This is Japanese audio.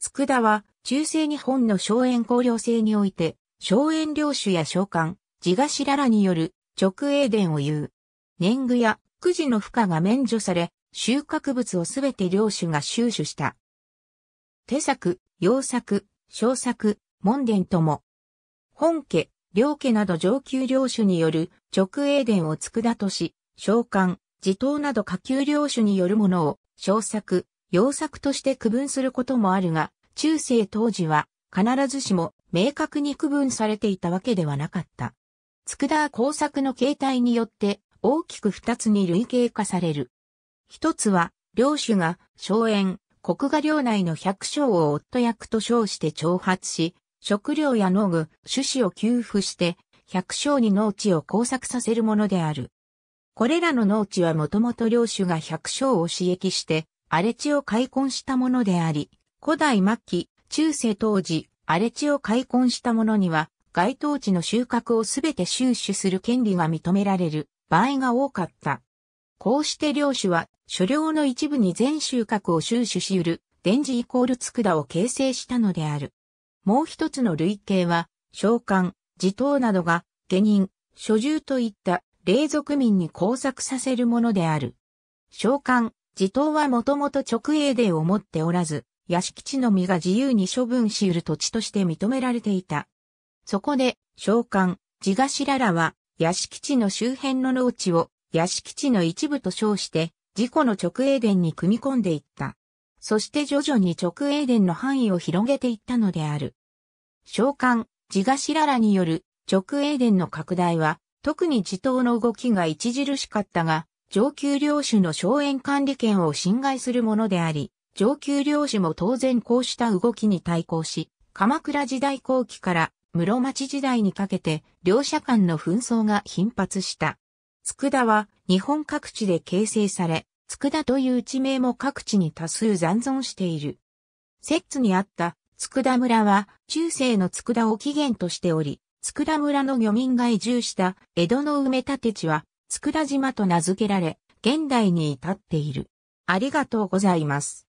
佃は、中世日本の荘園公領制において、荘園領主や召喚、自頭らによる直営伝を言う。年貢やくじの負荷が免除され、収穫物をすべて領主が収取した。手作、洋作、小作、門伝とも。本家、領家など上級領主による直営伝を佃とし、召喚、地頭など下級領主によるものを、小作、洋作として区分することもあるが、中世当時は必ずしも明確に区分されていたわけではなかった。佃工作の形態によって大きく二つに類型化される。一つは、領主が荘園、国画領内の百姓を夫役と称して挑発し、食料や農具、種子を給付して、百姓に農地を工作させるものである。これらの農地はもともと領主が百姓を刺激して、荒れ地を開墾したものであり、古代末期、中世当時、荒れ地を開墾したものには、該当地の収穫をすべて収取する権利が認められる場合が多かった。こうして領主は、所領の一部に全収穫を収取し得る、電磁イコール佃を形成したのである。もう一つの類型は、召喚、自頭などが、下人、所住といった、霊族民に工作させるものである。召喚、地頭はもともと直営でを持っておらず、屋敷地のみが自由に処分し得る土地として認められていた。そこで、召喚、地頭らは、屋敷地の周辺の農地を、屋敷地の一部と称して、自己の直営殿に組み込んでいった。そして徐々に直営殿の範囲を広げていったのである。召喚、地頭らによる直営殿の拡大は、特に地頭の動きが著しかったが、上級領主の荘園管理権を侵害するものであり、上級領主も当然こうした動きに対抗し、鎌倉時代後期から室町時代にかけて両者間の紛争が頻発した。佃は日本各地で形成され、佃という地名も各地に多数残存している。摂津にあった佃村は中世の佃を起源としており、佃村の漁民が移住した江戸の埋め立て地は佃島と名付けられ、現代に至っている。ありがとうございます。